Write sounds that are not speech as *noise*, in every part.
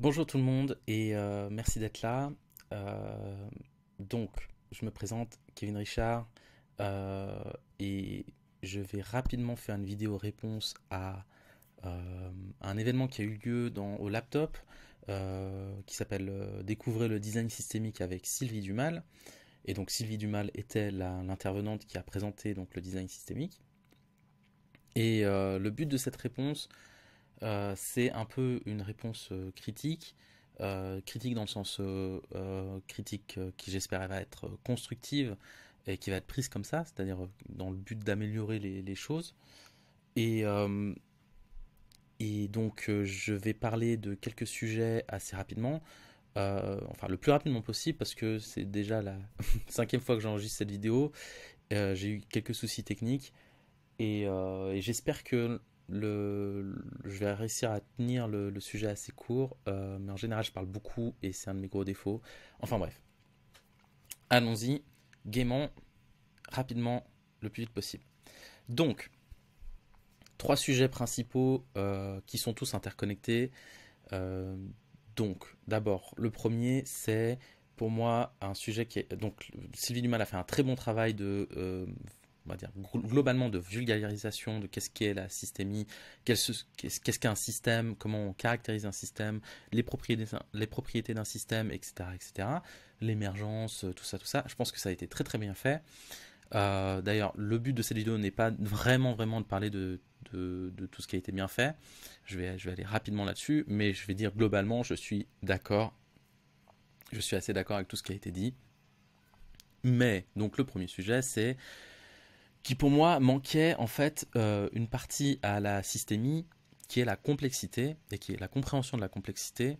Bonjour tout le monde et euh, merci d'être là. Euh, donc, je me présente Kevin Richard euh, et je vais rapidement faire une vidéo réponse à un événement qui a eu lieu dans, au laptop qui s'appelle Découvrez le design systémique avec Sylvie Dumal. Et donc Sylvie Dumal était l'intervenante qui a présenté donc, le design systémique. Et le but de cette réponse, euh, c'est un peu une réponse euh, critique, euh, critique dans le sens critique qui j'espère va être constructive et qui va être prise comme ça, c'est-à-dire dans le but d'améliorer les, choses. Et, et donc je vais parler de quelques sujets assez rapidement. enfin, le plus rapidement possible parce que c'est déjà la *laughs* cinquième fois que j'enregistre cette vidéo. J'ai eu quelques soucis techniques et, et j'espère que je vais réussir à tenir le, sujet assez court, euh, mais en général je parle beaucoup et c'est un de mes gros défauts. Enfin bref, allons-y gaiement, rapidement, le plus vite possible. Donc, trois sujets principaux euh, qui sont tous interconnectés. Euh, donc, d'abord, le premier, c'est pour moi un sujet qui est... Donc, Sylvie Dumas a fait un très bon travail de on va dire, globalement de vulgarisation de qu'est-ce qu'est la systémie, qu'est-ce qu'est qu'un système, comment on caractérise un système, les propriétés, les propriétés d'un système, etc., etc., l'émergence, tout ça, tout ça. Je pense que ça a été très très bien fait. Euh, d'ailleurs, le but de cette vidéo n'est pas vraiment vraiment de parler de, de, de, tout ce qui a été bien fait. Je vais, je vais aller rapidement là-dessus, mais je vais dire globalement, je suis d'accord. Je suis assez d'accord avec tout ce qui a été dit. Mais, donc le premier sujet, c'est qui pour moi manquait en fait euh, une partie à la systémie qui est la complexité et qui est la compréhension de la complexité.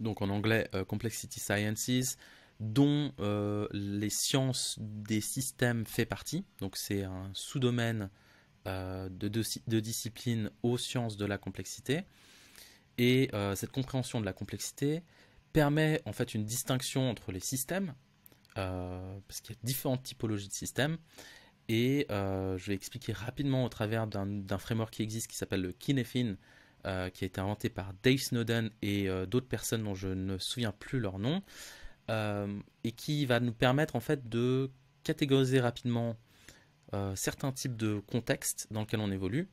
Donc en anglais, euh, Complexity Sciences, dont euh, les sciences des systèmes fait partie. Donc c'est un sous-domaine de, discipline aux sciences de la complexité. Et cette compréhension de la complexité permet en fait une distinction entre les systèmes, parce qu'il y a différentes typologies de systèmes, et euh, je vais expliquer rapidement au travers d'un framework qui existe qui s'appelle le Kinefin, euh, qui a été inventé par Dave Snowden et euh, d'autres personnes dont je ne souviens plus leur nom, et qui va nous permettre en fait de catégoriser rapidement certains types de contextes dans lesquels on évolue,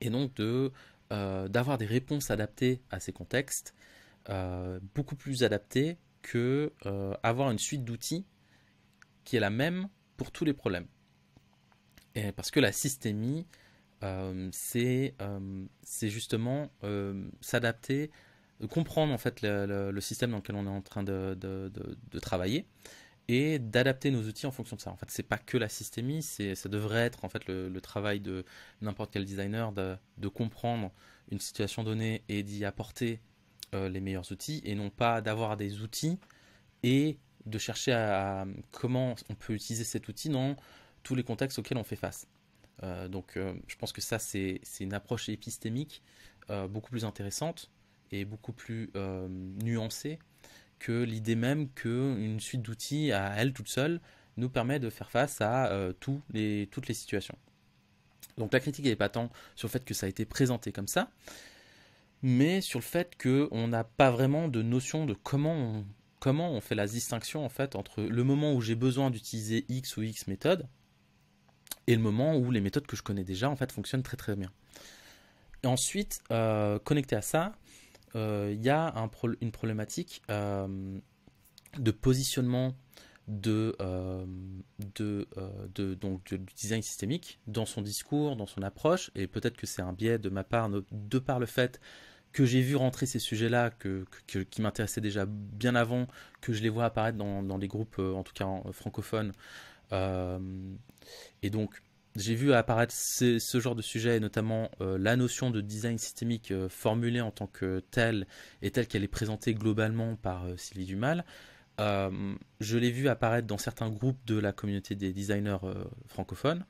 et donc d'avoir des réponses adaptées à ces contextes, beaucoup plus adaptées que une suite d'outils qui est la même pour tous les problèmes parce que la systémie, euh, euh, c'est justement euh, s'adapter, comprendre en fait le, système dans lequel on est en train de, travailler et d'adapter nos outils en fonction de ça. En fait, c'est pas que la systémie, ça devrait être en fait le, travail de n'importe quel designer de, comprendre une situation donnée et d'y apporter les meilleurs outils et non pas d'avoir des outils et de chercher à, comment on peut utiliser cet outil dans tous les contextes auxquels on fait face. Euh, donc euh, je pense que ça, c'est une approche épistémique euh, beaucoup plus intéressante et beaucoup plus nuancée que l'idée même qu'une suite d'outils à elle toute seule nous permet de faire face à tous les, toutes les situations. Donc la critique n'est pas tant sur le fait que ça a été présenté comme ça, mais sur le fait qu'on n'a pas vraiment de notion de comment on, comment on fait la distinction en fait entre le moment où j'ai besoin d'utiliser X ou X méthode, et le moment où les méthodes que je connais déjà en fait fonctionnent très très bien. Et ensuite, euh, connecté à ça, euh, il y a une problématique euh, de positionnement de, de, donc, du design systémique dans son discours, dans son approche, et peut-être que c'est un biais de ma part, de par le fait que j'ai vu rentrer ces sujets-là, que, qui m'intéressaient déjà bien avant, que je les vois apparaître dans, dans les groupes, en tout cas francophones, euh, et donc, j'ai vu apparaître ce, genre de sujet, et notamment euh, la notion de design systémique euh, formulée en tant que telle et telle qu'elle est présentée globalement par Sylvie Dumal. je l'ai vu apparaître dans certains groupes de la communauté des designers francophones,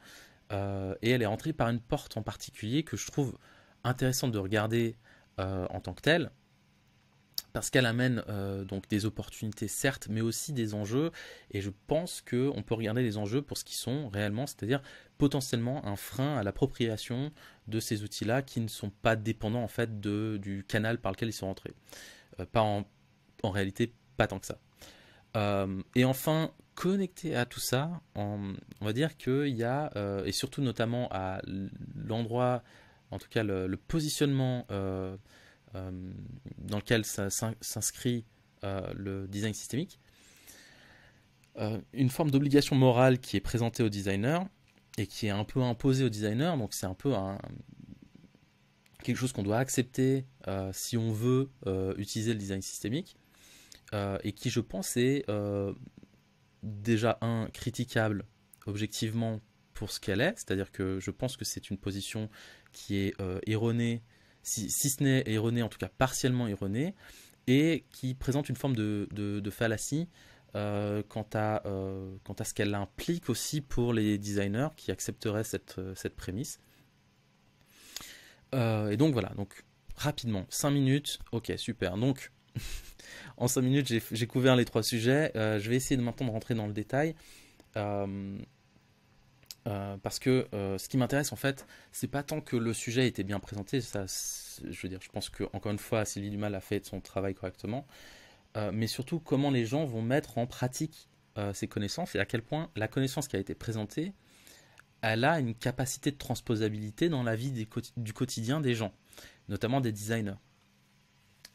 et elle est entrée par une porte en particulier que je trouve intéressante de regarder en tant que telle, parce qu'elle amène euh, donc des opportunités certes, mais aussi des enjeux. Et je pense que on peut regarder les enjeux pour ce qu'ils sont réellement, c'est-à-dire potentiellement un frein à l'appropriation de ces outils-là qui ne sont pas dépendants en fait de, du canal par lequel ils sont rentrés. Euh, pas en, réalité pas tant que ça. Euh, et enfin, connecté à tout ça, on, va dire qu'il y a, et surtout notamment à l'endroit, en tout cas le, le positionnement euh, dans lequel s'inscrit euh, le design systémique, euh, une forme d'obligation morale qui est présentée au designer et qui est un peu imposée au designer. Donc c'est un peu quelque chose qu'on doit accepter si on veut utiliser le design systémique et qui je pense est déjà un critiquable objectivement pour ce qu'elle est, c'est-à-dire que je pense que c'est une position qui est erronée si, ce n'est erroné, en tout cas partiellement erroné, et qui présente une forme de, fallacie euh, quant, à, euh, à ce qu'elle implique aussi pour les designers qui accepteraient cette, euh, cette prémisse. et donc voilà, donc rapidement, 5 minutes, ok, super. Donc, *laughs* en 5 minutes, j'ai couvert les trois sujets. je vais essayer de maintenant de rentrer dans le détail. Euh, parce que euh, ce qui m'intéresse en fait, c'est pas tant que le sujet été bien présenté, ça, je veux dire, je pense que encore une fois, Sylvie Dumas a fait son travail correctement, euh, mais surtout comment les gens vont mettre en pratique ces connaissances et à quel point la connaissance qui a été présentée, elle a une capacité de transposabilité dans la vie du quotidien des gens, notamment des designers.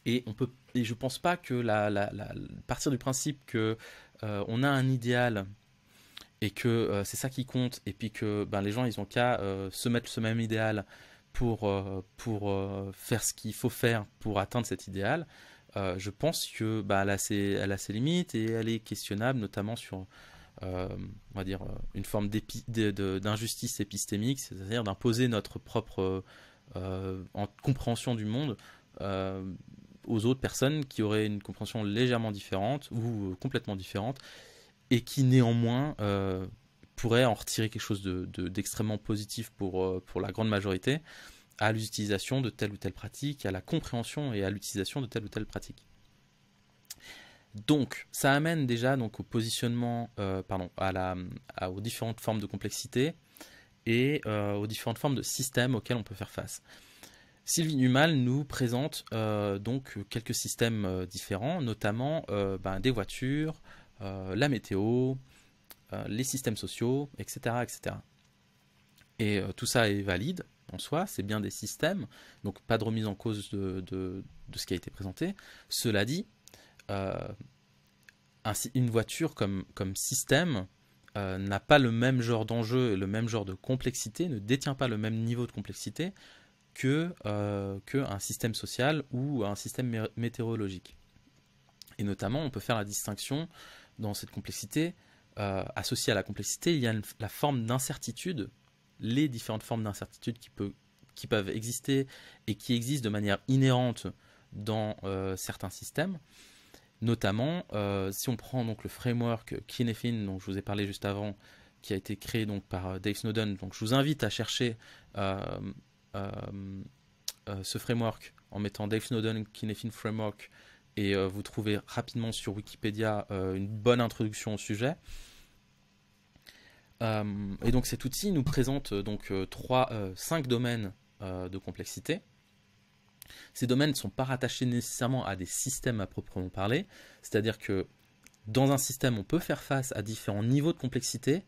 Et on peut, et je pense pas que la partir du principe que on a un idéal et que euh, c'est ça qui compte, et puis que ben, les gens, ils ont qu'à euh, se mettre ce même idéal pour, euh, pour faire ce qu'il faut faire pour atteindre cet idéal, je pense que ben, elle, a ses, limites et elle est questionnable, notamment sur, on va dire, une forme d'injustice épistémique, c'est-à-dire d'imposer notre propre compréhension du monde aux autres personnes qui auraient une compréhension légèrement différente ou complètement différente et qui néanmoins euh, pourrait en retirer quelque chose d'extrêmement positif euh, pour, la grande majorité à l'utilisation de telle ou telle pratique, à la compréhension et à l'utilisation de telle ou telle pratique. Donc, ça amène déjà donc, au positionnement, euh, pardon, à aux différentes formes de complexité et aux différentes formes de systèmes auxquels on peut faire face. Sylvie Numal nous présente donc quelques systèmes différents, notamment ben, des voitures, euh, la météo, euh, les systèmes sociaux, etc. etc. Et euh, tout ça est valide en soi, c'est bien des systèmes, donc pas de remise en cause de, ce qui a été présenté. Cela dit, une voiture comme, comme système n'a pas le même genre d'enjeu, le même genre de complexité, ne détient pas le même niveau de complexité que, que un système social ou un système météorologique. Et notamment, on peut faire la distinction dans cette complexité, euh, associée à la complexité, il y a la forme d'incertitude, les différentes formes d'incertitude qui, qui, peuvent exister et qui existent de manière inhérente dans euh, certains systèmes. Notamment, euh, si on prend donc le framework Kinefin dont je vous ai parlé juste avant, qui a été créé donc par Dave Snowden. Donc, je vous invite à chercher ce framework en mettant Dave Snowden Kinefin Framework et euh, vous trouvez rapidement sur Wikipédia euh, une bonne introduction au sujet. Euh, et donc cet outil nous présente donc trois, cinq domaines de complexité. Ces domaines ne sont pas rattachés nécessairement à des systèmes à proprement parler, c'est-à-dire que dans un système, on peut faire face à différents niveaux de complexité,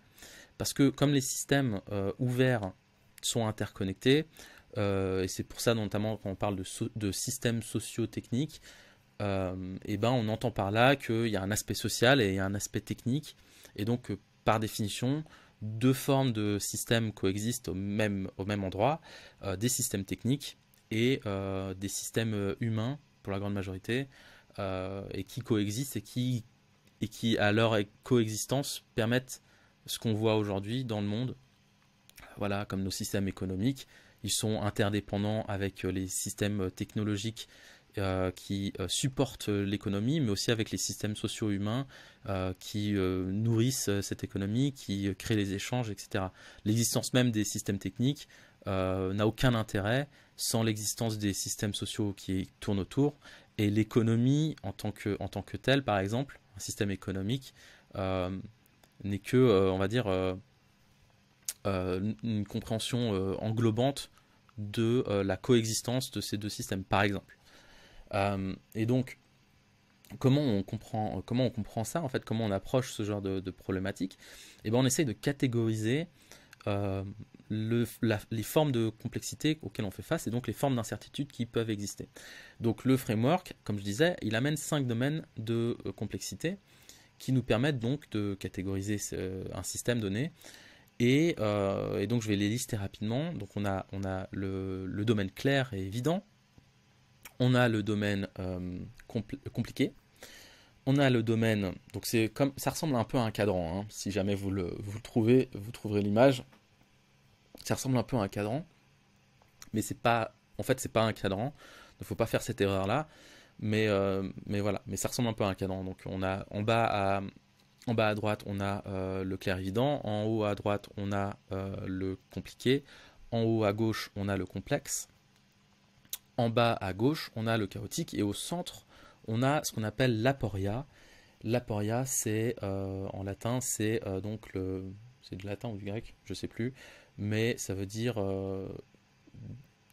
parce que comme les systèmes ouverts sont interconnectés, et c'est pour ça notamment quand on parle de, de systèmes socio-techniques, euh, et ben on entend par là qu'il y a un aspect social et un aspect technique. Et donc, euh, par définition, deux formes de systèmes coexistent au même, au même endroit, euh, des systèmes techniques et des systèmes humains pour la grande majorité, et qui coexistent et qui, et qui, à leur coexistence, permettent ce qu'on voit aujourd'hui dans le monde. Voilà, comme nos systèmes économiques, ils sont interdépendants avec les systèmes technologiques euh, qui euh, supportent euh, l'économie, mais aussi avec les systèmes sociaux humains qui nourrissent cette économie, qui créent les échanges, etc. L'existence même des systèmes techniques n'a aucun intérêt sans l'existence des systèmes sociaux qui tournent autour. Et l'économie en tant que, en tant que telle, par exemple, un système économique, n'est que, on va dire, une compréhension englobante de la coexistence de ces deux systèmes, par exemple. Euh, et donc, comment on comprend, comment on comprend ça en fait, comment on approche ce genre de, de problématique Eh bien, on essaye de catégoriser euh, les formes de complexité auxquelles on fait face et donc les formes d'incertitude qui peuvent exister. Donc le framework, comme je disais, il amène cinq domaines de euh, complexité qui nous permettent donc de catégoriser un système donné. Et, donc je vais les lister rapidement. Donc on a, on a le domaine clair et évident, on a le domaine euh, compliqué, on a le domaine, donc c'est comme ça ressemble un peu à un cadran, hein. si jamais vous le, trouvez, vous trouverez l'image, ça ressemble un peu à un cadran, mais c'est pas, en fait c'est pas un cadran, Il ne faut pas faire cette erreur là, mais, euh, mais voilà, mais ça ressemble un peu à un cadran, donc on a en bas à, en bas à droite on a euh, le clair évident. en haut à droite on a le compliqué, en haut à gauche on a le complexe, en bas à gauche, on a le chaotique et au centre, on a ce qu'on appelle l'aporia. L'aporia, c'est euh, en latin, c'est euh, donc le, c'est du latin ou du grec, je ne sais plus, mais ça veut dire euh,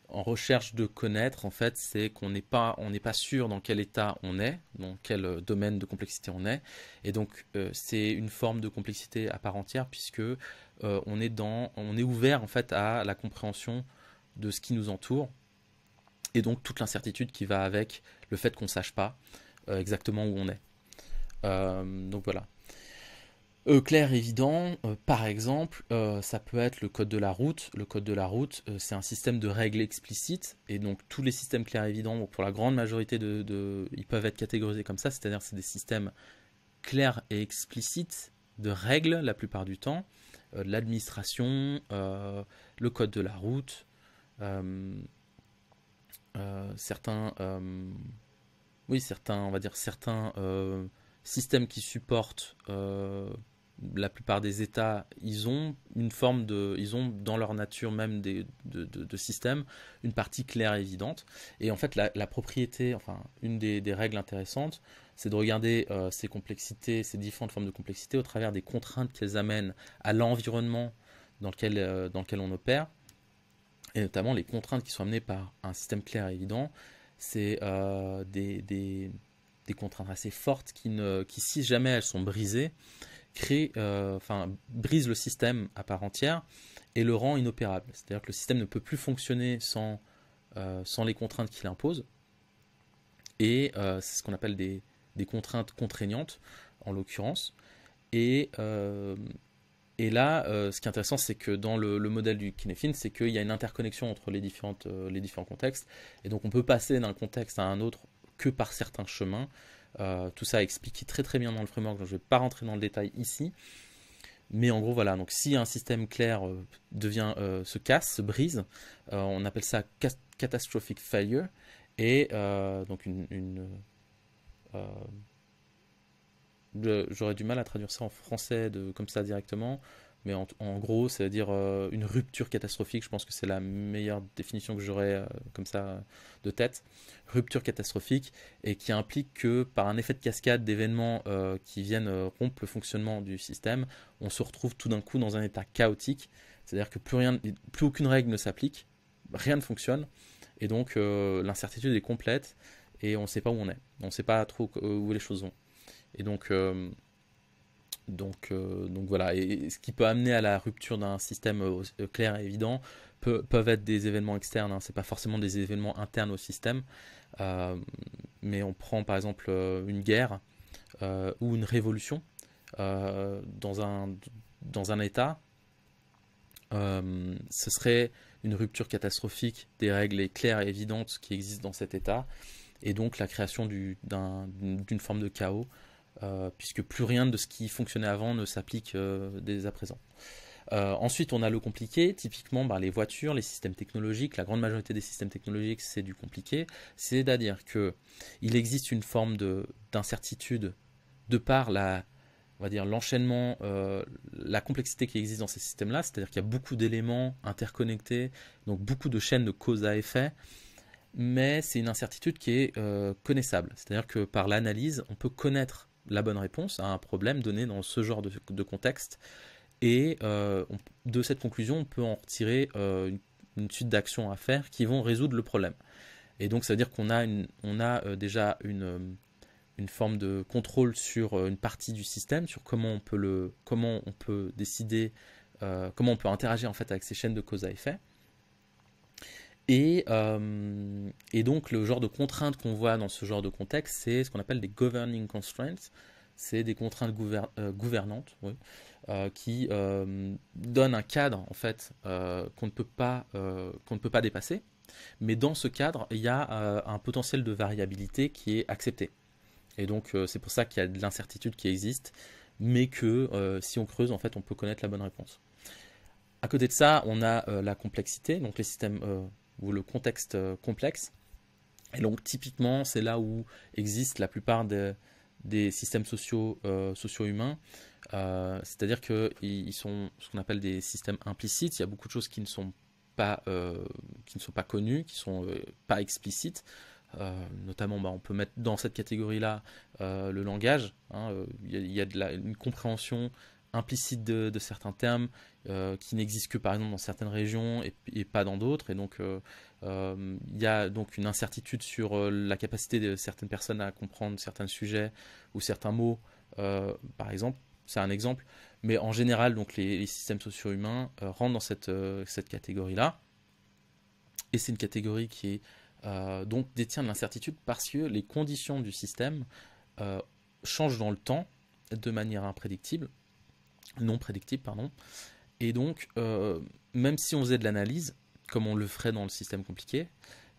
en recherche de connaître. En fait, c'est qu'on n'est pas, on n'est pas sûr dans quel état on est, dans quel domaine de complexité on est, et donc c'est une forme de complexité à part entière puisque on est dans, on est ouvert en fait à la compréhension de ce qui nous entoure et donc toute l'incertitude qui va avec le fait qu'on ne sache pas euh, exactement où on est. Euh, donc voilà. Euh, clair, évident, par exemple, ça peut être le code de la route. Le code de la route, c'est un système de règles explicites, et donc tous les systèmes clairs, évidents, pour la grande majorité de, ils peuvent être catégorisés comme ça, c'est-à-dire c'est des systèmes clairs et explicites de règles la plupart du temps, l'administration, le code de la route, euh, certains, euh, oui, certains, on va dire certains euh, systèmes qui supportent la plupart des États, ils ont une forme de, ils ont dans leur nature même des, de, systèmes une partie claire et évidente. Et en fait, la, propriété, enfin, une des, règles intéressantes, c'est de regarder ces complexités, ces différentes formes de complexité au travers des contraintes qu'elles amènent à l'environnement dans lequel, dans lequel on opère, et notamment les contraintes qui sont amenées par un système clair et évident, c'est euh, des, contraintes assez fortes qui, ne, qui, si jamais elles sont brisées, créent, euh, enfin, brisent le système à part entière et le rend inopérable. C'est-à-dire que le système ne peut plus fonctionner sans, euh, sans les contraintes qu'il impose. Et c'est ce qu'on appelle des, des, contraintes contraignantes, en l'occurrence. Et et là, euh, ce qui est intéressant, c'est que dans le, modèle du Kinefin, c'est qu'il y a une interconnexion entre les, différentes, euh, les différents contextes. Et donc, on peut passer d'un contexte à un autre que par certains chemins. Euh, tout ça est expliqué très très bien dans le framework, donc je ne vais pas rentrer dans le détail ici. Mais en gros, voilà. Donc, si un système clair devient, se casse, se brise, on appelle ça catastrophic failure. Et donc, une J'aurais du mal à traduire ça en français de, comme ça directement, mais en, gros, c'est-à-dire euh, une rupture catastrophique, je pense que c'est la meilleure définition que j'aurais euh, comme ça de tête, rupture catastrophique, et qui implique que par un effet de cascade d'événements euh, qui viennent rompre le fonctionnement du système, on se retrouve tout d'un coup dans un état chaotique, c'est-à-dire que plus, rien, plus aucune règle ne s'applique, rien ne fonctionne, et donc l'incertitude est complète, et on ne sait pas où on est, on ne sait pas trop où les choses vont. Et donc, euh, donc, euh, donc voilà. Et ce qui peut amener à la rupture d'un système euh, clair et évident peut, peuvent être des événements externes. Hein. n'est pas forcément des événements internes au système. mais on prend par exemple une guerre ou une révolution dans un dans un État. ce serait une rupture catastrophique des règles claires et évidentes qui existent dans cet État, et donc la création d'une forme de chaos euh, puisque plus rien de ce qui fonctionnait avant ne s'applique euh, dès à présent. Euh, ensuite, on a le compliqué. Typiquement, bah, les voitures, les systèmes technologiques, la grande majorité des systèmes technologiques, c'est du compliqué. C'est-à-dire que il existe une forme d'incertitude de, par la, va dire l'enchaînement, la complexité qui existe dans ces systèmes-là. C'est-à-dire qu'il y a beaucoup d'éléments interconnectés, donc beaucoup de chaînes de cause à effet. Mais c'est une incertitude qui est connaissable. C'est-à-dire que par l'analyse, on peut connaître la bonne réponse à un problème donné dans ce genre de, contexte. Et euh, de cette conclusion, on peut en retirer euh, une, suite d'actions à faire qui vont résoudre le problème. Et donc, ça veut dire qu'on a, une, on a euh, déjà une, forme de contrôle sur une partie du système, sur comment on peut, le, comment on peut décider, comment on peut interagir en fait avec ces chaînes de cause à effet. Euh, et, donc, le genre de contraintes qu'on voit dans ce genre de contexte, c'est ce qu'on appelle des governing constraints. C'est des contraintes euh, gouvernantes euh, qui donnent un cadre en fait qu'on ne peut pas ne peut pas dépasser. Mais dans ce cadre, il y a un potentiel de variabilité qui est accepté. Et donc, c'est pour ça qu'il y a de l'incertitude qui existe, mais que si on creuse, en fait, on peut connaître la bonne réponse. À côté de ça, on a la complexité, donc les systèmes ou le contexte euh, complexe. Et donc typiquement, c'est là où existent la plupart des, des systèmes sociaux, euh, sociaux humains. Euh, c'est-à-dire qu'ils sont ce qu'on appelle des systèmes implicites. Il y a beaucoup de choses qui ne sont pas, qui ne sont pas connues, qui sont pas explicites. notamment, bah, on peut mettre dans cette catégorie-là le langage. Hein, il y de la, une compréhension implicite de, certains termes euh, qui n'existent que par exemple dans certaines régions et, pas dans d'autres. Et donc il euh, euh, y a donc une incertitude sur la capacité de certaines personnes à comprendre certains sujets ou certains mots, par exemple. C'est un exemple. Mais en général, donc les, systèmes sociaux humains rentrent dans cette, cette catégorie-là. Et c'est une catégorie qui est donc détient de l'incertitude parce que les conditions du système changent dans le temps de manière imprédictible non prédictible, pardon. Et donc, euh, même si on faisait de l'analyse, comme on le ferait dans le système compliqué,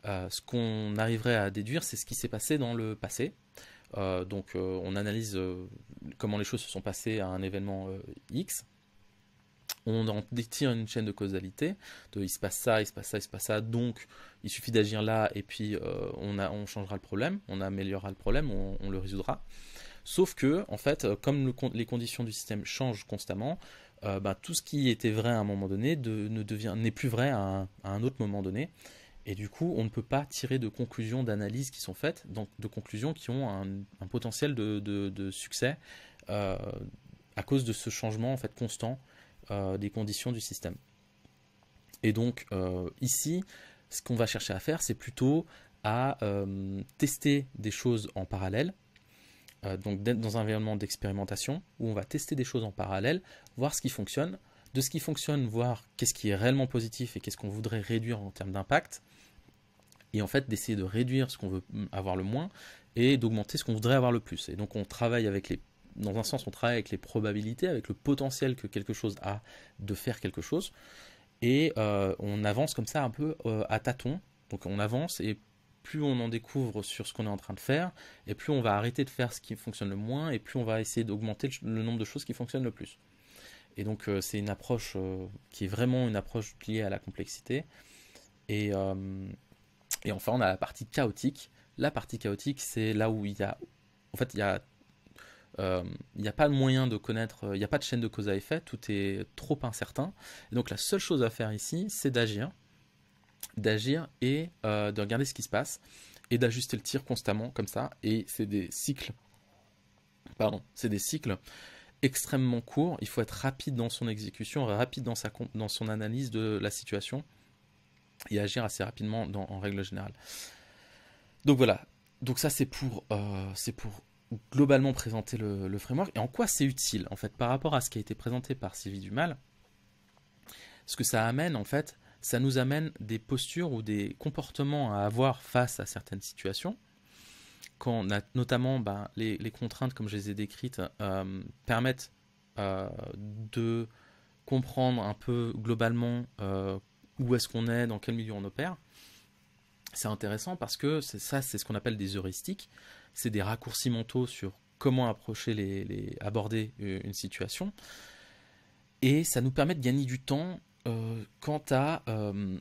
euh, ce qu'on arriverait à déduire, c'est ce qui s'est passé dans le passé. Euh, donc, on analyse comment les choses se sont passées à un événement X. On en détient une chaîne de causalité, de il se passe ça, il se passe ça, il se passe ça, donc il suffit d'agir là et puis on, a, on changera le problème, on améliorera le problème, on le résoudra. Sauf que, en fait, euh, comme les conditions du système changent constamment, euh, bah, tout ce qui était vrai à un moment donné ne devient n'est plus vrai à un, autre moment donné. Et du coup, on ne peut pas tirer de conclusions d'analyses qui sont faites, donc de conclusions qui ont un, potentiel de, succès euh, à cause de ce changement en fait constant des conditions du système. Et donc ici, ce qu'on va chercher à faire, c'est plutôt à tester des choses en parallèle, euh, donc d'être dans un environnement d'expérimentation où on va tester des choses en parallèle, voir ce qui fonctionne, de ce qui fonctionne, voir qu'est-ce qui est réellement positif et qu'est-ce qu'on voudrait réduire en termes d'impact, et en fait d'essayer de réduire ce qu'on veut avoir le moins et d'augmenter ce qu'on voudrait avoir le plus. Et donc on travaille avec les dans un sens, on travaille avec les probabilités, avec le potentiel que quelque chose a de faire quelque chose, et euh, on avance comme ça un peu euh, à tâtons. Donc on avance et plus on en découvre sur ce qu'on est en train de faire, et plus on va arrêter de faire ce qui fonctionne le moins, et plus on va essayer d'augmenter le nombre de choses qui fonctionnent le plus. Et donc euh, c'est une approche euh, qui est vraiment une approche liée à la complexité. Euh, et, enfin on a la partie chaotique. La partie chaotique c'est là où il y a... En fait il y a... il n'y a pas de moyen de connaître, il n'y a pas de chaîne de cause à effet, tout est trop incertain. donc la seule chose à faire ici, c'est d'agir, d'agir et euh, de regarder ce qui se passe et d'ajuster le tir constamment comme ça. Et c'est des cycles, pardon, c'est des cycles extrêmement courts. Il faut être rapide dans son exécution, rapide dans, sa, dans son analyse de la situation et agir assez rapidement en règle générale. Donc voilà. Donc ça c'est pour, euh, c'est pour globalement présenter le, le, framework et en quoi c'est utile en fait par rapport à ce qui a été présenté par Sylvie Dumal. Ce que ça amène en fait, ça nous amène des postures ou des comportements à avoir face à certaines situations. Quand on a, notamment ben, les, contraintes, comme je les ai décrites, euh, permettent euh, de comprendre un peu globalement euh, où est-ce qu'on est, dans quel milieu on opère. C'est intéressant parce que ça, c'est ce qu'on appelle des heuristiques. C'est des raccourcis mentaux sur comment approcher les, aborder une situation. Et ça nous permet de gagner du temps euh, quant à euh,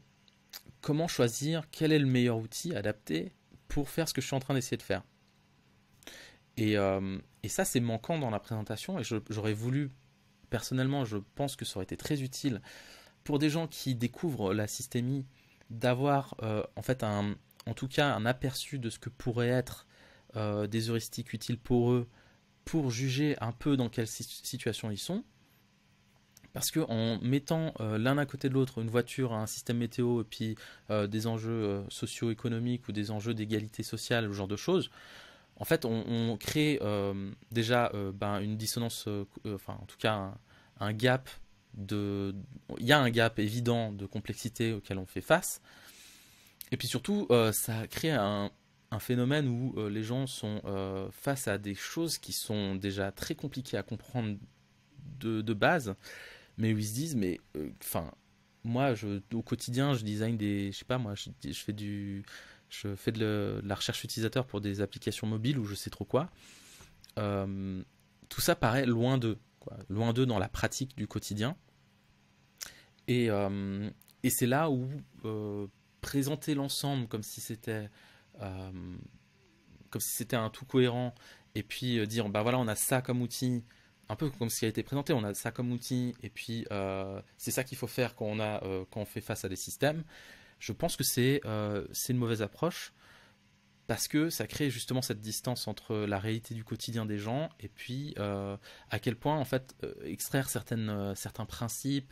comment choisir quel est le meilleur outil adapté pour faire ce que je suis en train d'essayer de faire. Et, euh, ça, c'est manquant dans la présentation. Et j'aurais voulu, personnellement, je pense que ça aurait été très utile pour des gens qui découvrent la systémie d'avoir en fait un, en tout cas, un aperçu de ce que pourraient être des heuristiques utiles pour eux pour juger un peu dans quelle situation ils sont parce qu'en mettant euh, l'un à côté de l'autre une voiture, un système météo et puis euh, des enjeux euh, socio-économiques ou des enjeux d'égalité sociale, ce genre de choses, en fait, on, crée déjà ben, une dissonance, enfin en tout cas un, gap de, il y a un gap évident de complexité auquel on fait face. Et puis surtout, ça crée un, phénomène où les gens sont face à des choses qui sont déjà très compliquées à comprendre de base mais où ils se disent, mais euh, enfin, moi, je, au quotidien, je design des, je sais pas, moi, je, fais du, je fais de, la recherche utilisateur pour des applications mobiles ou je sais trop quoi. Euh, tout ça paraît loin d'eux, loin d'eux dans la pratique du quotidien. Et, euh, et c'est là où présenter l'ensemble comme si c'était comme si c'était un tout cohérent et puis dire bah voilà on a ça comme outil un peu comme ce qui a été présenté, on a ça comme outil, et puis euh, c'est ça qu'il faut faire quand on, a, euh, quand on fait face à des systèmes, je pense que euh, c'est une mauvaise approche, parce que ça crée justement cette distance entre la réalité du quotidien des gens, et puis à quel point, en fait, extraire certains principes,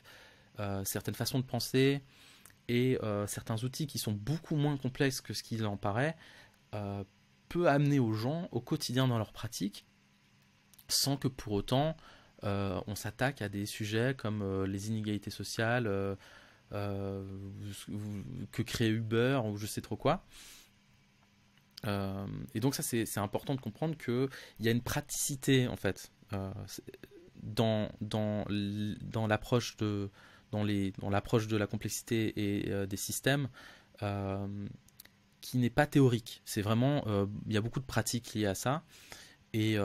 certaines façons de penser, et certains outils qui sont beaucoup moins complexes que ce qu'il en paraît, peut amener aux gens, au quotidien dans leur pratique, sans que pour autant euh, on s'attaque à des sujets comme euh, les inégalités sociales euh, que crée Uber ou je sais trop quoi. et donc ça c'est important de comprendre qu'il y a une praticité en fait dans, dans, dans l'approche de dans l'approche de la complexité et des systèmes qui n'est pas théorique. C'est vraiment, il y a beaucoup de pratiques liées à ça. Et,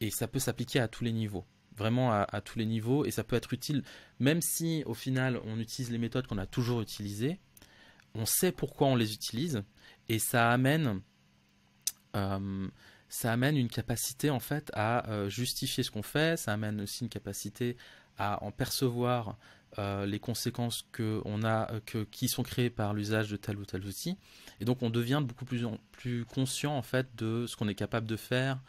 et ça peut s'appliquer à tous les niveaux vraiment à, tous les niveaux et ça peut être utile même si au final on utilise les méthodes qu'on a toujours utilisées on sait pourquoi on les utilise et ça amène euh, ça amène une capacité en fait à euh, justifier ce qu'on fait ça amène aussi une capacité à en percevoir euh, les conséquences que a qui sont créées par l'usage de tel ou tel outil et donc on devient beaucoup plus, plus conscient en fait de ce qu'on est capable de faire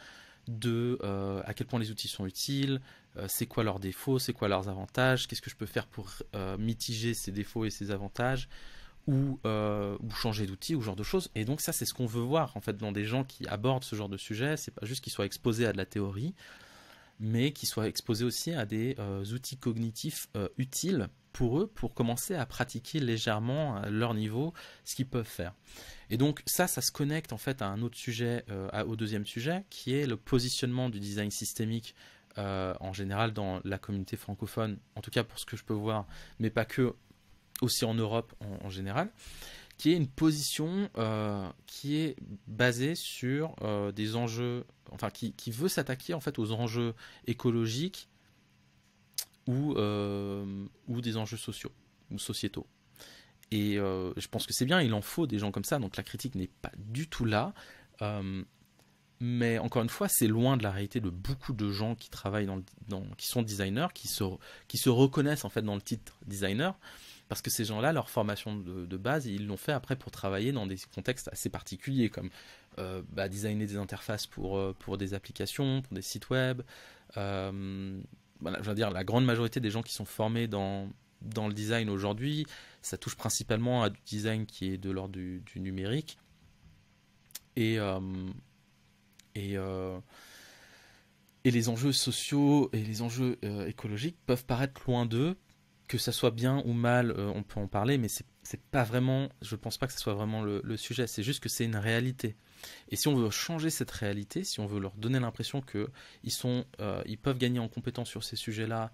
de euh, à quel point les outils sont utiles, euh, c'est quoi leurs défauts, c'est quoi leurs avantages, qu'est-ce que je peux faire pour euh, mitiger ces défauts et ces avantages, ou, changer d'outil, ou ce genre de choses. Et donc ça, c'est ce qu'on veut voir en fait dans des gens qui abordent ce genre de sujet. C'est pas juste qu'ils soient exposés à de la théorie, mais qu'ils soient exposés aussi à des outils cognitifs utiles pour eux pour commencer à pratiquer légèrement à euh, leur niveau ce qu'ils peuvent faire. Et donc ça, ça se connecte en fait à un autre sujet, euh, au deuxième sujet, qui est le positionnement du design systémique euh, en général dans la communauté francophone, en tout cas pour ce que je peux voir, mais pas que, aussi en Europe en, général, qui est une position qui est basée sur des enjeux, enfin qui, qui veut s'attaquer en fait aux enjeux écologiques ou, euh, ou des enjeux sociaux ou sociétaux. Et euh, je pense que c'est bien, il en faut des gens comme ça, donc la critique n'est pas du tout là. Euh, mais encore une fois, c'est loin de la réalité de beaucoup de gens qui travaillent dans, dans qui sont designers, qui se, qui se reconnaissent en fait dans le titre designer, parce que ces gens-là, leur formation de, base, ils l'ont fait après pour travailler dans des contextes assez particuliers, comme bah, designer des interfaces pour, pour des applications, pour des sites web, bah, je veux dire, la grande majorité des gens qui sont formés dans, dans le design aujourd'hui, ça touche principalement à du design qui est de l'ordre du, numérique. Et, euh, et, euh, et, les enjeux sociaux et les enjeux euh, écologiques peuvent paraître loin d'eux. Que ça soit bien ou mal, on peut en parler, mais c'est pas vraiment, je pense pas que ce soit vraiment le sujet. C'est juste que c'est une réalité. Et si on veut changer cette réalité, si on veut leur donner l'impression que ils, sont, euh, ils peuvent gagner en compétence sur ces sujets-là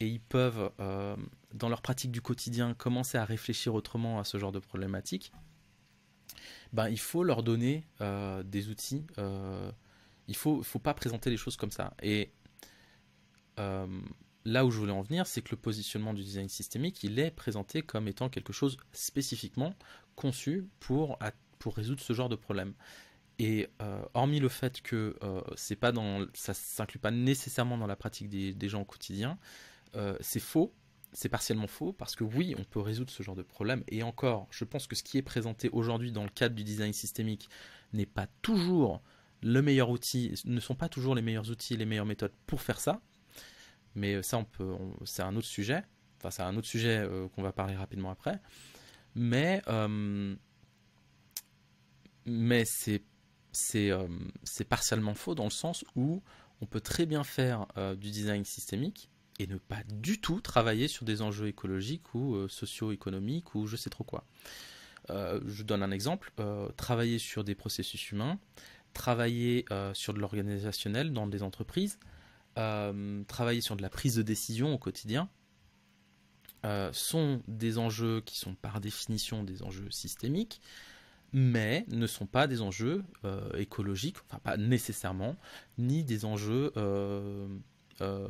et ils peuvent, euh, dans leur pratique du quotidien, commencer à réfléchir autrement à ce genre de problématiques, ben, il faut leur donner euh, des outils. il ne faut, pas présenter les choses comme ça. Et là où je voulais en venir, c'est que le positionnement du design systémique, il est présenté comme étant quelque chose spécifiquement conçu pour atteindre pour résoudre ce genre de problème. Et euh, hormis le fait que euh, c'est pas dans, ça s'inclut pas nécessairement dans la pratique des, gens au quotidien, euh, c'est faux, c'est partiellement faux, parce que oui, on peut résoudre ce genre de problème. Et encore, je pense que ce qui est présenté aujourd'hui dans le cadre du design systémique n'est pas toujours le meilleur outil, ne sont pas toujours les meilleurs outils les meilleures méthodes pour faire ça. Mais ça, on peut, c'est un autre sujet. Enfin, c'est un autre sujet qu'on va parler rapidement après. Mais mais euh, c'est partiellement faux dans le sens où on peut très bien faire euh, du design systémique et ne pas du tout travailler sur des enjeux écologiques ou euh, socio-économiques ou je sais trop quoi. je donne un exemple, travailler sur des processus humains, travailler sur de l'organisationnel dans des entreprises, travailler sur de la prise de décision au quotidien, sont des enjeux qui sont par définition des enjeux systémiques, mais ne sont pas des enjeux euh, écologiques, enfin pas nécessairement, ni des enjeux euh, euh,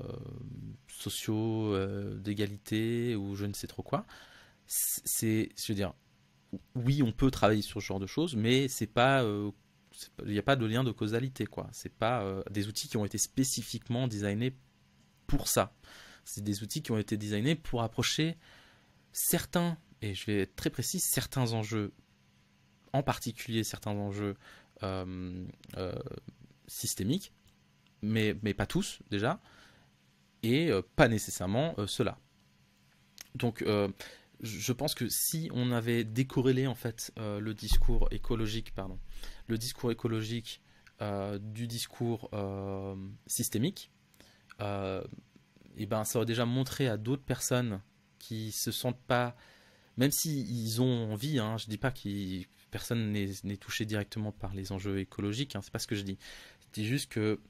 sociaux, d'égalité ou je ne sais trop quoi. C'est, je veux dire, oui, on peut travailler sur ce genre de choses, mais c'est pas il n'y a pas de lien de causalité quoi c'est pas des outils qui ont été spécifiquement designés pour ça c'est des outils qui ont été designés pour approcher certains et je vais être très précis certains enjeux en particulier certains enjeux euh, euh, systémiques, mais, pas tous déjà, et euh, pas nécessairement cela. Donc je pense que si on avait décorrélé en fait le discours écologique, pardon, le discours écologique du discours systémique, et eh ben ça aurait déjà montré à d'autres personnes qui se sentent pas même s'ils ont envie, hein, je ne dis pas que personne n'est touché directement par les enjeux écologiques, hein, c'est pas ce que je dis. Je juste que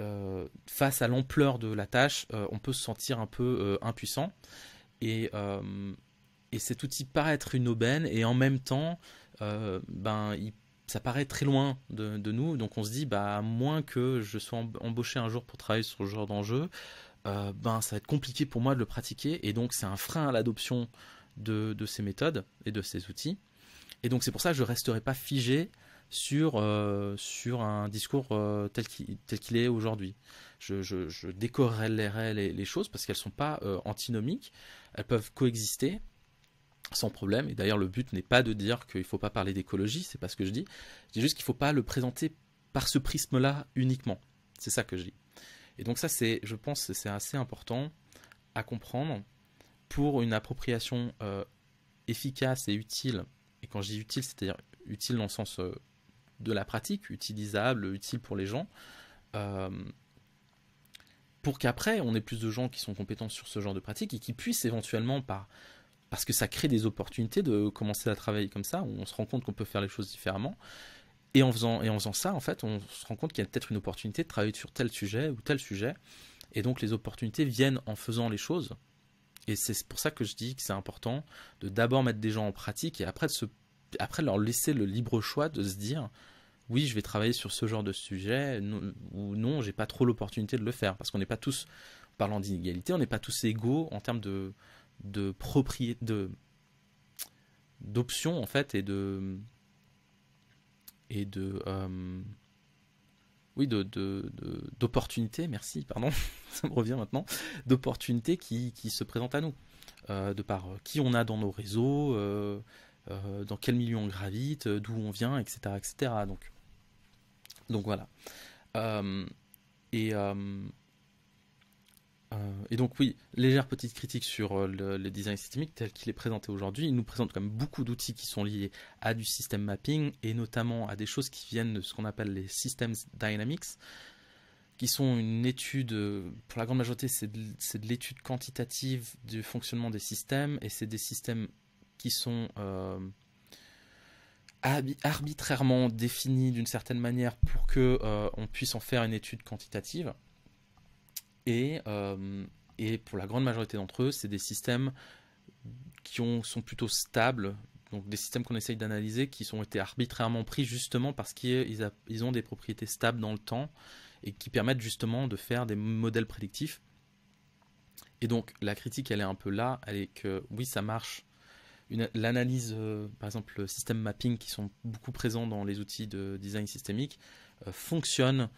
euh, face à l'ampleur de la tâche, euh, on peut se sentir un peu euh, impuissant. Et, et, cet outil paraît être une aubaine, et en même temps, ben, ça paraît très loin de, nous. Donc on se dit, bah, à moins que je sois embauché un jour pour travailler sur ce genre d'enjeu, ben, ça va être compliqué pour moi de le pratiquer. Et donc c'est un frein à l'adoption de, ces méthodes et de ces outils. Et donc c'est pour ça que je ne resterai pas figé sur, euh, sur un discours euh, tel qu'il est aujourd'hui. Je, je, décorrélerai les, choses parce qu'elles ne sont pas euh, antinomiques, elles peuvent coexister sans problème. Et d'ailleurs, le but n'est pas de dire qu'il ne faut pas parler d'écologie, c'est pas ce que je dis. Je dis juste qu'il ne faut pas le présenter par ce prisme-là uniquement. C'est ça que je dis. Et donc ça, c'est, je pense, c'est assez important à comprendre pour une appropriation euh, efficace et utile, et quand je dis utile, c'est-à-dire utile dans le sens euh, de la pratique, utilisable, utile pour les gens, euh, pour qu'après on ait plus de gens qui sont compétents sur ce genre de pratique et qui puissent éventuellement par parce que ça crée des opportunités de commencer à travailler comme ça, où on se rend compte qu'on peut faire les choses différemment. Et en faisant, et en faisant ça, en fait, on se rend compte qu'il y a peut-être une opportunité de travailler sur tel sujet ou tel sujet. Et donc les opportunités viennent en faisant les choses et c'est pour ça que je dis que c'est important de d'abord mettre des gens en pratique et après de, se, après leur laisser le libre choix de se dire oui, je vais travailler sur ce genre de sujet ou non, j'ai pas trop l'opportunité de le faire parce qu'on n'est pas tous, parlant d'inégalité, on n'est pas tous égaux en termes de de propriété, de d'options en fait et de et de euh, oui, d'opportunités, de, merci, pardon, *laughs* ça me revient maintenant, d'opportunités qui, se présentent à nous, euh, de par euh, qui on a dans nos réseaux, euh, dans quel milieu on gravite, d'où on vient, etc. etc. donc, donc voilà. et euh, et donc oui, légère petite critique sur euh, le, design systémique tel qu'il est présenté aujourd'hui. Il nous présente quand même beaucoup d'outils qui sont liés à du système mapping et notamment à des choses qui viennent de ce qu'on appelle les systems dynamics, qui sont une étude, euh, pour la grande majorité c'est de, l'étude quantitative du fonctionnement des systèmes et c'est des systèmes qui sont... arbitrairement définis d'une certaine manière pour que on puisse en faire une étude quantitative euh, et, pour la grande majorité d'entre eux, c'est des systèmes qui sont plutôt stables, donc des systèmes qu'on essaye d'analyser qui ont été arbitrairement pris justement parce qu'ils ont des propriétés stables dans le temps et qui permettent justement de faire des modèles prédictifs. Et donc la critique, elle est un peu là, elle est que oui, ça marche. L'analyse, euh, par exemple, le système mapping qui sont beaucoup présents dans les outils de design systémique, euh, fonctionne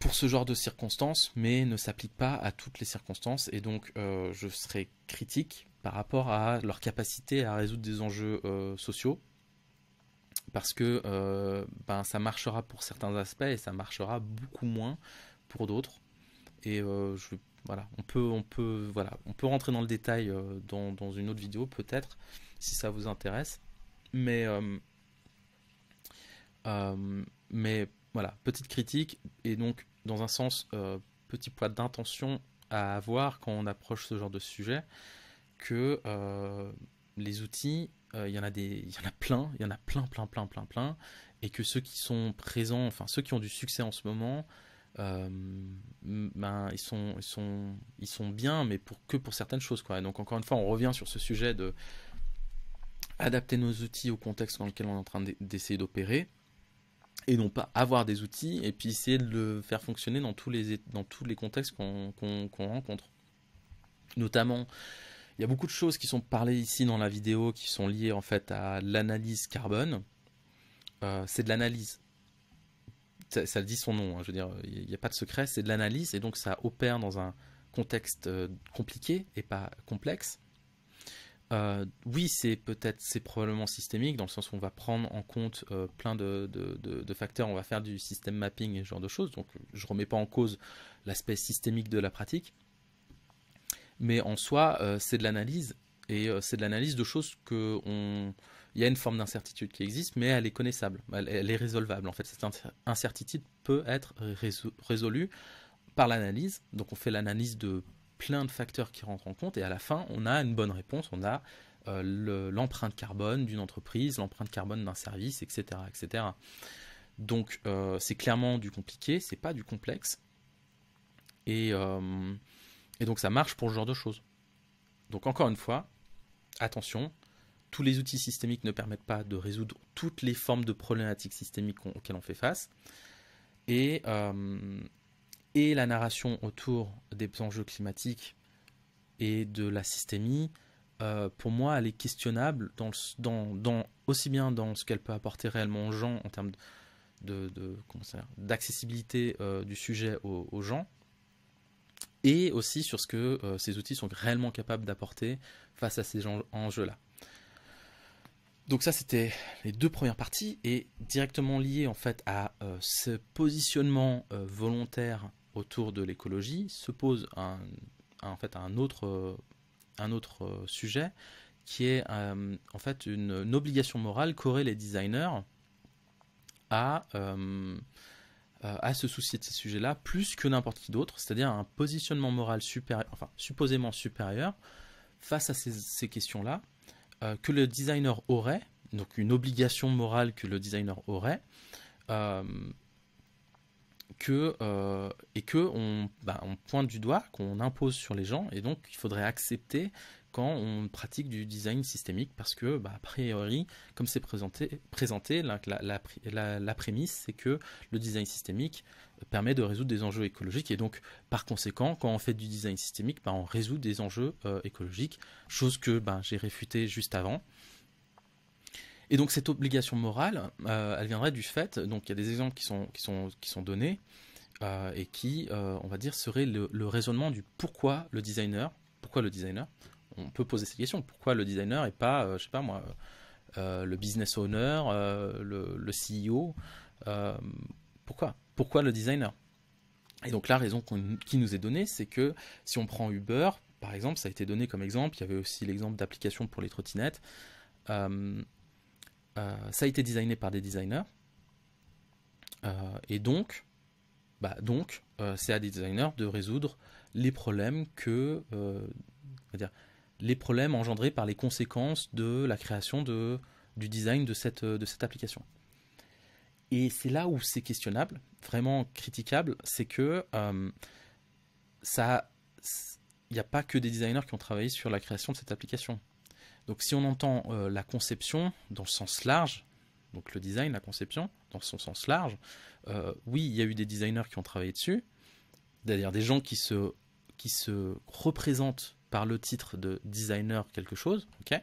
pour ce genre de circonstances, mais ne s'applique pas à toutes les circonstances. Et donc, euh, je serai critique par rapport à leur capacité à résoudre des enjeux euh, sociaux, parce que euh, ben, ça marchera pour certains aspects et ça marchera beaucoup moins pour d'autres. Et je, voilà, on peut, on peut, voilà, on peut rentrer dans le détail dans, une autre vidéo peut-être, si ça vous intéresse. Mais mais voilà, petite critique. Et donc, dans un sens, euh, petit poids d'intention à avoir quand on approche ce genre de sujet, que euh, les outils, euh, il y en a y en a plein, il y en a plein, plein, plein, plein, plein, et que ceux qui sont présents, enfin ceux qui ont du succès en ce moment, ben, ils sont, ils sont, ils sont bien, mais pour que pour certaines choses, quoi. donc encore une fois, on revient sur ce sujet de adapter nos outils au contexte dans lequel on est en train d'essayer d'opérer et non pas avoir des outils et puis essayer de le faire fonctionner dans tous les, dans tous les contextes qu'on rencontre. Notamment, il y a beaucoup de choses qui sont parlées ici dans la vidéo qui sont liées en fait à l'analyse carbone. Euh, c'est de l'analyse. Ça, dit son nom, hein, je veux dire, il n'y a pas de secret, c'est de l'analyse et donc ça opère dans un contexte euh, compliqué et pas complexe. Euh, oui, c'est peut-être, c'est probablement systémique, dans le sens où on va prendre en compte euh, plein de, facteurs, on va faire du système mapping et ce genre de choses, donc je remets pas en cause l'aspect systémique de la pratique, mais en soi, euh, c'est de l'analyse, et c'est de l'analyse de choses que on... Il y a une forme d'incertitude qui existe, mais elle est connaissable, elle, elle est résolvable. En fait, cette incertitude peut être résolue par l'analyse, donc on fait l'analyse de plein de facteurs qui rentrent en compte et à la fin, on a une bonne réponse, on a euh, l'empreinte carbone d'une entreprise, l'empreinte carbone d'un service, etc. etc. Donc euh, c'est clairement du compliqué, c'est pas du complexe. Euh, et, donc ça marche pour ce genre de choses. Donc encore une fois, attention, tous les outils systémiques ne permettent pas de résoudre toutes les formes de problématiques systémiques auxquelles on fait face. Et, et la narration autour des enjeux climatiques et de la systémie, euh, pour moi, elle est questionnable aussi bien dans ce qu'elle peut apporter réellement aux gens en termes d'accessibilité euh, du sujet aux, gens, et aussi sur ce que euh, ces outils sont réellement capables d'apporter face à ces enjeux-là. Donc ça, c'était les deux premières parties, et directement liées en fait à ce positionnement volontaire autour de l'écologie, se pose un, en fait un autre, euh, un autre euh, sujet qui est euh, en fait une, obligation morale qu'auraient les designers à, à se soucier de ces sujets-là plus que n'importe qui d'autre, c'est-à-dire un positionnement moral supérieur, enfin supposément supérieur face à ces, questions-là que le designer aurait, donc une obligation morale que le designer aurait, euh, et que bah, on, pointe du doigt, qu'on impose sur les gens, et donc il faudrait accepter quand on pratique du design systémique, parce que, bah, a priori, comme c'est présenté, la, prémisse, c'est que le design systémique permet de résoudre des enjeux écologiques, et donc, par conséquent, quand on fait du design systémique, bah, on résout des enjeux euh, écologiques, chose que j'ai réfutée juste avant. Et donc cette obligation morale, euh, elle viendrait du fait, donc il y a des exemples qui sont, qui sont, qui sont donnés, euh, et qui, euh, on va dire, serait le, raisonnement du pourquoi le designer, pourquoi le designer, on peut poser cette question, pourquoi le designer et pas, je sais pas moi, le business owner, le, CEO, pourquoi Pourquoi le designer Et donc la raison qui nous est donnée, c'est que si on prend Uber, par exemple, ça a été donné comme exemple, il y avait aussi l'exemple d'application pour les trottinettes, euh, ça a été designé par des designers. Euh, et donc, bah donc euh, c'est à des designers de résoudre les problèmes que. dire, les problèmes engendrés par les conséquences de la création de, du design de cette, de cette application. Et c'est là où c'est questionnable, vraiment critiquable, c'est que ça, n'y a pas que des designers qui ont travaillé sur la création de cette application. Donc si on entend euh, la conception dans le sens large, donc le design, la conception, dans son sens large, euh, oui, il y a eu des designers qui ont travaillé dessus, c'est-à-dire des gens qui se, qui se représentent par le titre de designer quelque chose, ok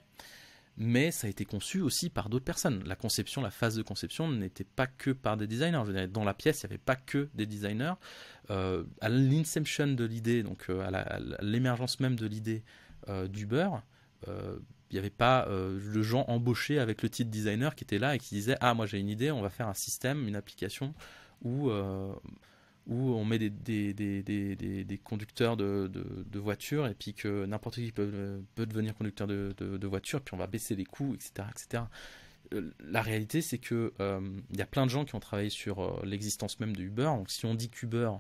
mais ça a été conçu aussi par d'autres personnes. La conception, la phase de conception n'était pas que par des designers. dans la pièce, il n'y avait pas que des designers. Euh, à l'inception de l'idée, donc à l'émergence même de l'idée du beurre il n'y avait pas euh, le gens embauché avec le titre designer qui était là et qui disait ah moi j'ai une idée on va faire un système une application où euh, où on met des, des, conducteurs de, de, voitures et puis que n'importe qui peut, devenir conducteur de, de, voiture puis on va baisser les coûts etc etc euh, la réalité c'est que il y a plein de gens qui ont travaillé sur l'existence même de Uber donc si on dit qu'Uber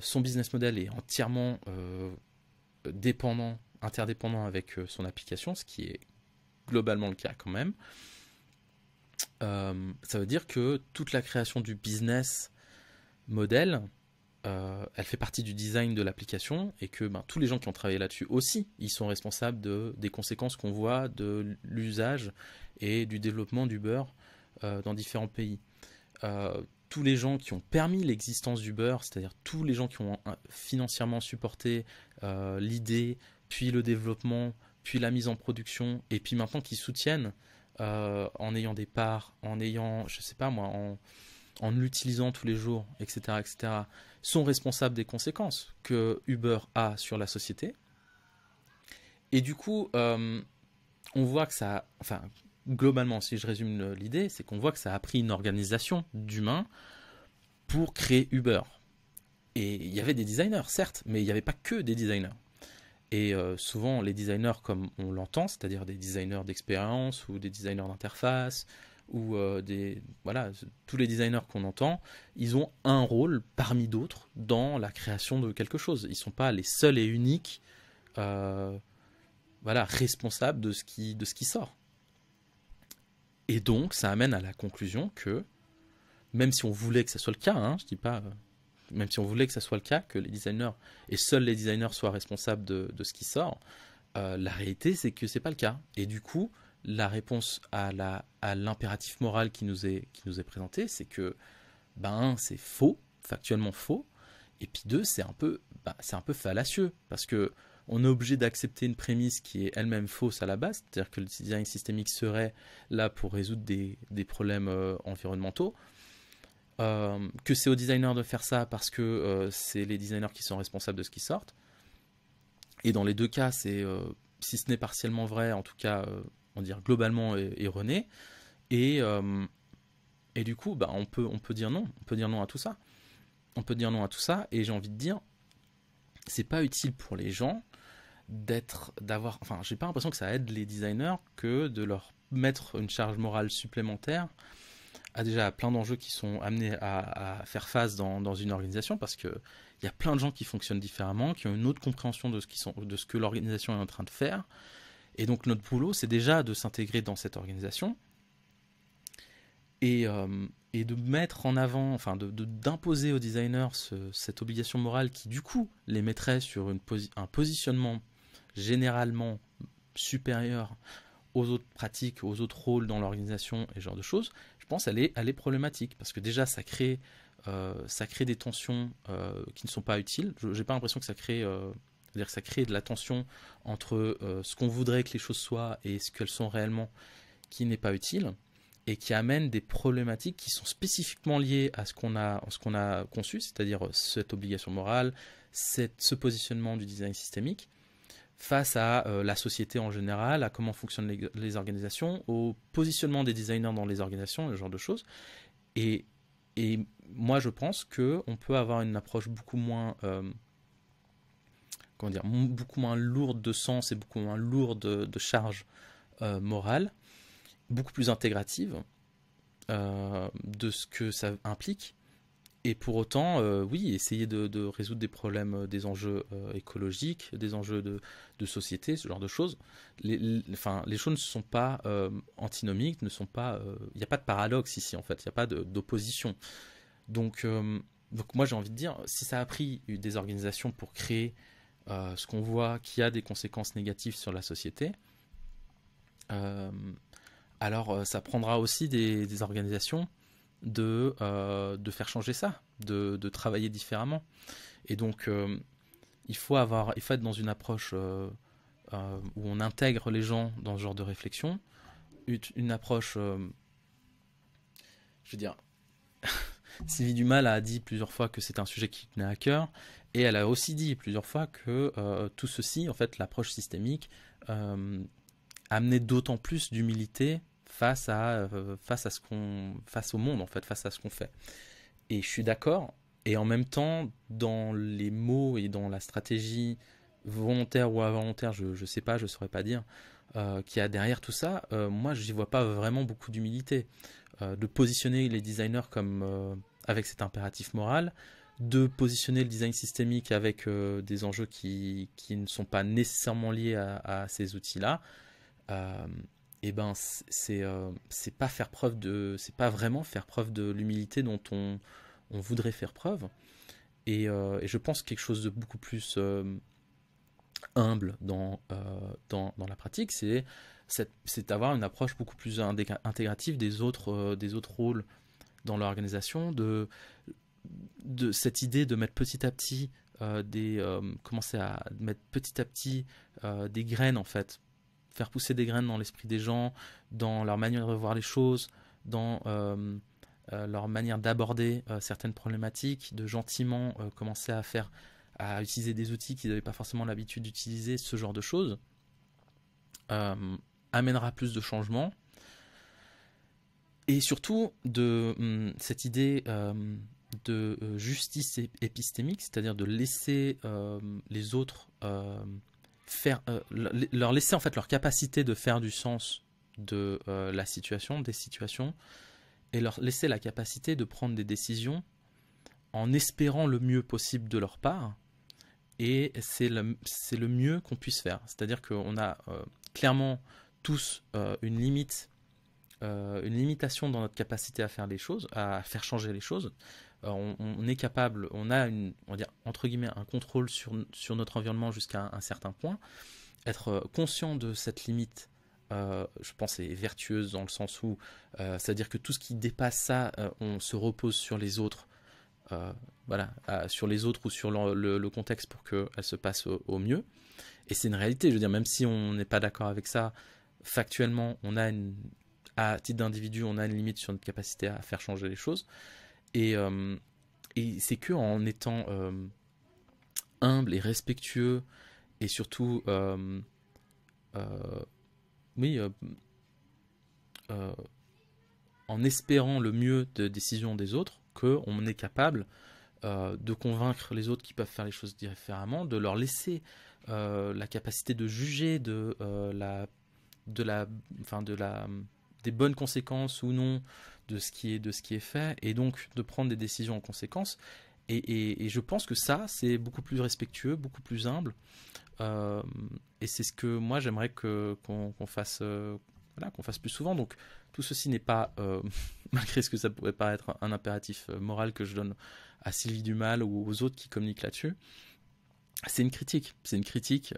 son business model est entièrement dépendant interdépendant avec euh, son application, ce qui est globalement le cas quand même, euh, ça veut dire que toute la création du business model, euh, elle fait partie du design de l'application et que ben, tous les gens qui ont travaillé là-dessus aussi, ils sont responsables de, des conséquences qu'on voit de l'usage et du développement du beurre dans différents pays. tous les gens qui ont permis l'existence du beurre, c'est-à-dire tous les gens qui ont financièrement supporté l'idée, puis le développement, puis la mise en production, et puis maintenant qui soutiennent euh, en ayant des parts, en ayant, je sais pas moi, en, en l'utilisant tous les jours, etc., etc., sont responsables des conséquences que Uber a sur la société. Et du coup, euh, on voit que ça, enfin, globalement, si je résume l'idée, c'est qu'on voit que ça a pris une organisation d'humains pour créer Uber. Et il y avait des designers, certes, mais il n'y avait pas que des designers. Et euh, souvent, les designers, comme on l'entend, c'est-à-dire des designers d'expérience ou des designers d'interface, ou euh, des voilà tous les designers qu'on entend, ils ont un rôle parmi d'autres dans la création de quelque chose. Ils ne sont pas les seuls et uniques euh, voilà responsables de ce qui de ce qui sort. Et donc ça amène à la conclusion que même si on voulait que ce soit le cas, hein, je dis pas même si on voulait que ça soit le cas, que les designers, et seuls les designers soient responsables de, ce qui sort, euh, la réalité c'est que ce n'est pas le cas. Et du coup, la réponse à l'impératif moral qui nous est, qui présenté, c'est que, ben, c'est faux, factuellement faux, et puis deux, c'est un peu, ben, c'est un peu fallacieux, parce que on est obligé d'accepter une prémisse qui est elle-même fausse à la base, c'est-à-dire que le design systémique serait là pour résoudre des, problèmes euh, environnementaux, euh, que c'est aux designers de faire ça parce que euh, c'est les designers qui sont responsables de ce qui sortent. Et dans les deux cas, c'est, euh, si ce n'est partiellement vrai, en tout cas, on dirait globalement erroné. Et, et du coup, bah, on, peut, on peut dire non, on peut dire non à tout ça. On peut dire non à tout ça, et j'ai envie de dire, c'est pas utile pour les gens d'être, d'avoir, enfin, j'ai pas l'impression que ça aide les designers que de leur mettre une charge morale supplémentaire a déjà plein d'enjeux qui sont amenés à, faire face dans, une organisation parce que il y a plein de gens qui fonctionnent différemment, qui ont une autre compréhension de ce, qui sont, de ce que l'organisation est en train de faire. Et donc notre boulot, c'est déjà de s'intégrer dans cette organisation et, euh, et, de mettre en avant, enfin d'imposer de, aux designers cette obligation morale qui du coup les mettrait sur une un positionnement généralement supérieur aux autres pratiques, aux autres rôles dans l'organisation et ce genre de choses, je pense elle est, problématique parce que déjà ça crée, euh, des tensions euh, qui ne sont pas utiles. Je n'ai pas l'impression que ça crée, euh, dire ça crée de la tension entre ce qu'on voudrait que les choses soient et ce qu'elles sont réellement, qui n'est pas utile et qui amène des problématiques qui sont spécifiquement liées à ce qu'on a, conçu, c'est-à-dire cette obligation morale, ce positionnement du design systémique, face à euh, la société en général, à comment fonctionnent les, organisations, au positionnement des designers dans les organisations, ce genre de choses. Et, moi, je pense que on peut avoir une approche beaucoup moins, euh, beaucoup moins lourde de sens et beaucoup moins lourde de, charge euh, morale, beaucoup plus intégrative de ce que ça implique et pour autant, euh, oui, essayer de, résoudre des problèmes, euh, des enjeux euh, écologiques, des enjeux de, société, ce genre de choses. Les, enfin, les choses ne sont pas antinomiques, ne sont pas. Il n'y a pas de paradoxe ici, en fait. Il n'y a pas d'opposition. Donc, donc, moi, j'ai envie de dire, si ça a pris des organisations pour créer ce qu'on voit qui a des conséquences négatives sur la société, alors ça prendra aussi des, des organisations de, euh, de faire changer ça, de, de travailler différemment. Et donc, euh, il, faut avoir, il faut être dans une approche euh, où on intègre les gens dans ce genre de réflexion, une, approche, je veux dire, *laughs* Sylvie Dumas a dit plusieurs fois que c'est un sujet qui tenait à cœur, et elle a aussi dit plusieurs fois que tout ceci, en fait, l'approche systémique, amenait d'autant plus d'humilité face à euh, face à ce qu'on face au monde en fait, face à ce qu'on fait. Et je suis d'accord. Et en même temps, dans les mots et dans la stratégie volontaire ou involontaire, je ne sais pas, je saurais pas dire, euh, qu'il y a derrière tout ça, euh, moi je n'y vois pas vraiment beaucoup d'humilité. de positionner les designers comme avec cet impératif moral, de positionner le design systémique avec des enjeux qui, ne sont pas nécessairement liés à, à ces outils-là eh ben c'est euh, c'est pas faire preuve de c'est pas vraiment faire preuve de l'humilité dont on, on, voudrait faire preuve et, euh, je pense quelque chose de beaucoup plus euh, humble dans, dans, dans, la pratique c'est c'est d'avoir une approche beaucoup plus intégrative des autres des autres rôles dans l'organisation de de cette idée de mettre petit à petit des commencer à mettre petit à petit des graines en fait faire pousser des graines dans l'esprit des gens, dans leur manière de voir les choses, dans euh, euh, leur manière d'aborder euh, certaines problématiques, de gentiment commencer à faire, à utiliser des outils qu'ils n'avaient pas forcément l'habitude d'utiliser, ce genre de choses, amènera plus de changements. Et surtout, de hum, cette idée de justice épistémique, c'est-à-dire de laisser les autres euh, leur laisser en fait leur capacité de faire du sens de euh, la situation, des situations, et leur laisser la capacité de prendre des décisions en espérant le mieux possible de leur part. Et c'est le, mieux qu'on puisse faire. C'est-à-dire qu'on a euh, clairement tous une limite, une limitation dans notre capacité à faire les choses, à faire changer les choses, euh, on, est capable, on a une, on entre guillemets un contrôle sur, sur notre environnement jusqu'à un, certain point. Être euh, conscient de cette limite, euh, je pense, est vertueuse dans le sens où, c'est-à-dire que tout ce qui dépasse ça, on se repose sur les autres, voilà, sur les autres ou sur le, contexte pour qu'elle se passe au, mieux. Et c'est une réalité, je veux dire, même si on n'est pas d'accord avec ça, factuellement, on a à titre d'individu, on a une limite sur notre capacité à faire changer les choses. Euh, et, c'est que en étant euh, humble et respectueux et surtout, euh, oui, en espérant le mieux de décisions des autres, qu'on est capable de convaincre les autres qui peuvent faire les choses différemment, de leur laisser la capacité de juger de la de la enfin de la des bonnes conséquences ou non de ce qui est, de ce qui est fait, et donc de prendre des décisions en conséquence. Et, je pense que ça, c'est beaucoup plus respectueux, beaucoup plus humble. Euh, et c'est ce que moi, j'aimerais qu'on fasse, euh, voilà, qu'on fasse plus souvent. Donc, tout ceci n'est pas, euh, *laughs* malgré ce que ça pourrait paraître, un impératif moral que je donne à Sylvie mal ou aux autres qui communiquent là-dessus. C'est une critique. C'est une critique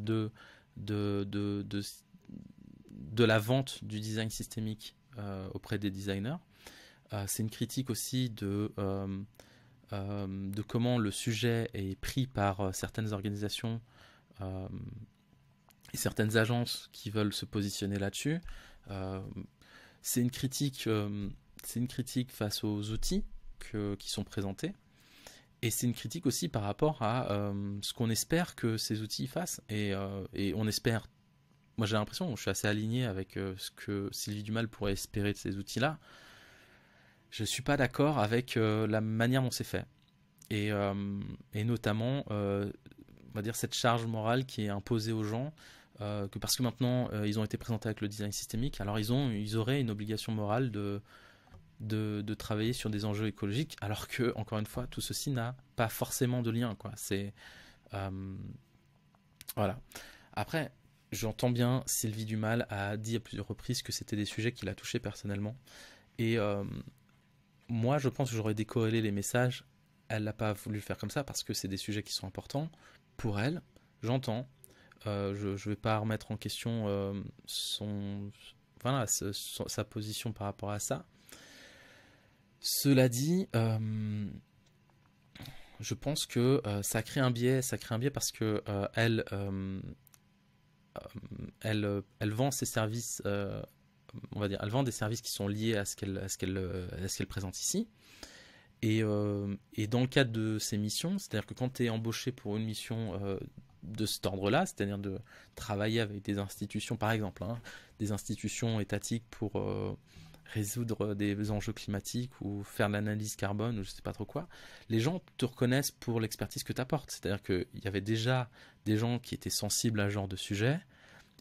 de, de, de, de de la vente du design systémique euh, auprès des designers. Euh, c'est une critique aussi de, euh, de comment le sujet est pris par certaines organisations et certaines agences qui veulent se positionner là-dessus. c'est une critique c'est une critique face aux outils qui sont présentés. Et c'est une critique aussi par rapport à ce qu'on espère que ces outils fassent. et, on espère moi j'ai l'impression, je suis assez aligné avec euh, ce que Sylvie Dumal pourrait espérer de ces outils-là. Je ne suis pas d'accord avec euh, la manière dont c'est fait. Et, euh, notamment, on va dire, cette charge morale qui est imposée aux gens. que parce que maintenant ils ont été présentés avec le design systémique, alors ils, ont, ils auraient une obligation morale de, de, travailler sur des enjeux écologiques, alors que, encore une fois, tout ceci n'a pas forcément de lien. Quoi. voilà. Après, J'entends bien Sylvie Dumal a dit à plusieurs reprises que c'était des sujets qui la touché personnellement. Et euh, moi, je pense que j'aurais décorrélé les messages. Elle n'a pas voulu faire comme ça parce que c'est des sujets qui sont importants pour elle. J'entends. Euh, je ne vais pas remettre en question euh, son, voilà, sa position par rapport à ça. Cela dit, je pense que ça crée un biais. Ça crée un biais parce que elle euh, elle, euh, elle vend ses services, euh, on va dire, elle vend des services qui sont liés à ce qu'elle ce qu'elle qu'elle présente ici. Et, dans le cadre de ces missions, c'est-à-dire que quand tu es embauché pour une mission de cet ordre-là, c'est-à-dire de travailler avec des institutions, par exemple, hein, des institutions étatiques pour résoudre des enjeux climatiques ou faire l'analyse carbone ou je sais pas trop quoi, les gens te reconnaissent pour l'expertise que tu apportes. C'est-à-dire qu'il y avait déjà des gens qui étaient sensibles à ce genre de sujet,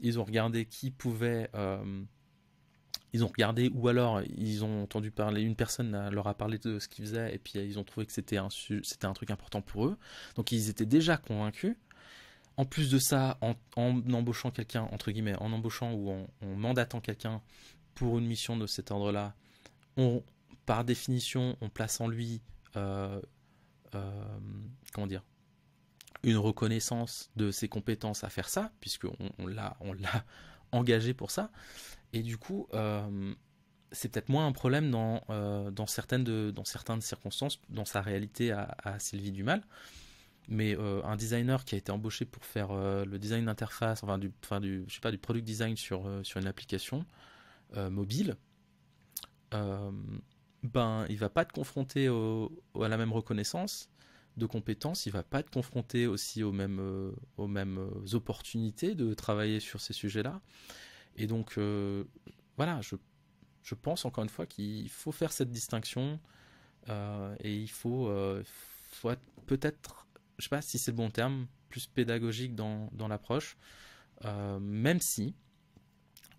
ils ont regardé qui pouvait... Euh, ils ont regardé ou alors ils ont entendu parler, une personne leur a parlé de ce qu'ils faisaient et puis ils ont trouvé que c'était un, c'était un truc important pour eux. Donc ils étaient déjà convaincus. En plus de ça, en, embauchant quelqu'un, entre guillemets, en embauchant ou en mandatant quelqu'un pour une mission de cet ordre-là, on, par définition, on place en lui, euh, euh, comment dire, une reconnaissance de ses compétences à faire ça, puisqu'on on, l'a, on l'a *laughs* engagé pour ça. Et du coup, euh, c'est peut-être moins un problème dans, certaines dans certaines circonstances, dans sa réalité à, à Sylvie Dumal. Mais un designer qui a été embauché pour faire le design d'interface, enfin du, je sais pas, du product design sur une application, euh, mobile, euh, ben, il va pas être confronté à la même reconnaissance de compétences, il va pas être confronté aussi aux mêmes, euh, aux mêmes opportunités de travailler sur ces sujets-là. Et donc, voilà, je, je, pense encore une fois qu'il faut faire cette distinction et il faut, peut-être, je sais pas si c'est le bon terme, plus pédagogique dans, dans l'approche, même si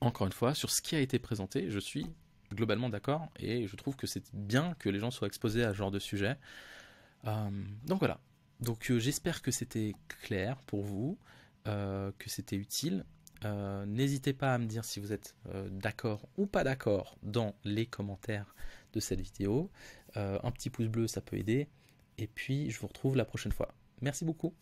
encore une fois, sur ce qui a été présenté, je suis globalement d'accord et je trouve que c'est bien que les gens soient exposés à ce genre de sujet. Euh, donc voilà. Donc euh, j'espère que c'était clair pour vous, euh, que c'était utile. N'hésitez pas à me dire si vous êtes d'accord ou pas d'accord dans les commentaires de cette vidéo. un petit pouce bleu, ça peut aider. Et puis je vous retrouve la prochaine fois. Merci beaucoup.